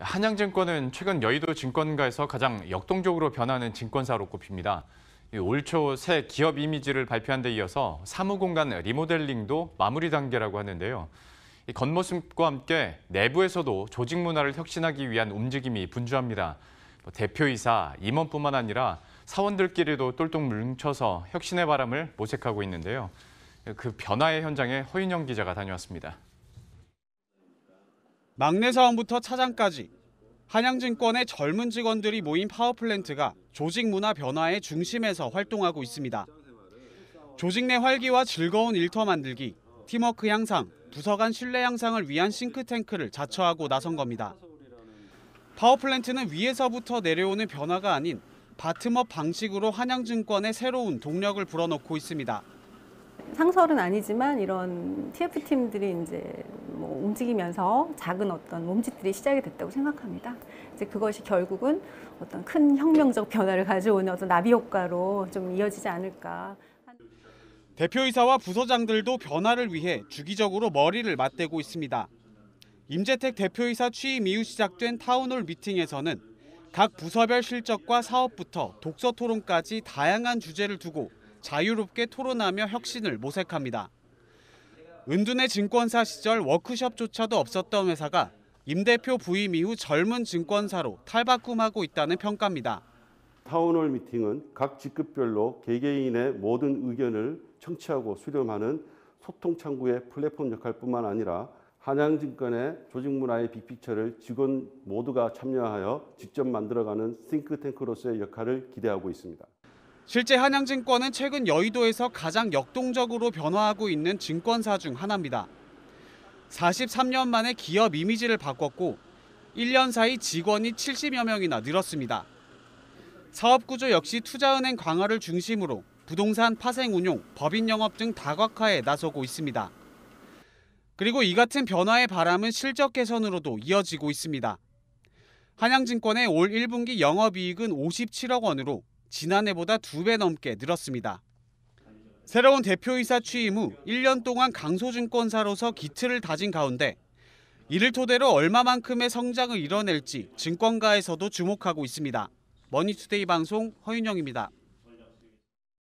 한양증권은 최근 여의도 증권가에서 가장 역동적으로 변하는 증권사로 꼽힙니다. 올 초 새 기업 이미지를 발표한 데 이어서 사무공간 리모델링도 마무리 단계라고 하는데요. 겉모습과 함께 내부에서도 조직 문화를 혁신하기 위한 움직임이 분주합니다. 뭐 대표이사, 임원뿐만 아니라 사원들끼리도 똘똘 뭉쳐서 혁신의 바람을 모색하고 있는데요. 그 변화의 현장에 허인영 기자가 다녀왔습니다. 막내 사원부터 차장까지 한양증권의 젊은 직원들이 모인 파워플랜트가 조직 문화 변화의 중심에서 활동하고 있습니다. 조직 내 활기와 즐거운 일터 만들기, 팀워크 향상, 부서 간 신뢰 향상을 위한 싱크탱크를 자처하고 나선 겁니다. 파워플랜트는 위에서부터 내려오는 변화가 아닌 바텀업 방식으로 한양증권의 새로운 동력을 불어넣고 있습니다. 상설은 아니지만 이런 TF 팀들이 이제 뭐 움직이면서 작은 어떤 몸짓들이 시작이 됐다고 생각합니다. 이제 그것이 결국은 어떤 큰 혁명적 변화를 가져오는 어떤 나비 효과로 좀 이어지지 않을까. 대표이사와 부서장들도 변화를 위해 주기적으로 머리를 맞대고 있습니다. 임재택 대표이사 취임 이후 시작된 타운홀 미팅에서는 각 부서별 실적과 사업부터 독서 토론까지 다양한 주제를 두고 자유롭게 토론하며 혁신을 모색합니다. 은둔의 증권사 시절 워크숍조차도 없었던 회사가 임 대표 부임 이후 젊은 증권사로 탈바꿈하고 있다는 평가입니다. 타운홀 미팅은 각 직급별로 개개인의 모든 의견을 청취하고 수렴하는 소통 창구의 플랫폼 역할뿐만 아니라 한양증권의 조직 문화의 빅픽처를 직원 모두가 참여하여 직접 만들어가는 싱크탱크로서의 역할을 기대하고 있습니다. 실제 한양증권은 최근 여의도에서 가장 역동적으로 변화하고 있는 증권사 중 하나입니다. 43년 만에 기업 이미지를 바꿨고 1년 사이 직원이 70여 명이나 늘었습니다. 사업 구조 역시 투자은행 강화를 중심으로 부동산 파생 운용, 법인 영업 등 다각화에 나서고 있습니다. 그리고 이 같은 변화의 바람은 실적 개선으로도 이어지고 있습니다. 한양증권의 올 1분기 영업이익은 57억 원으로 지난해보다 두 배 넘게 늘었습니다. 새로운 대표이사 취임 후 1년 동안 강소증권사로서 기틀을 다진 가운데 이를 토대로 얼마만큼의 성장을 이뤄낼지 증권가에서도 주목하고 있습니다. 머니투데이 방송 허윤영입니다.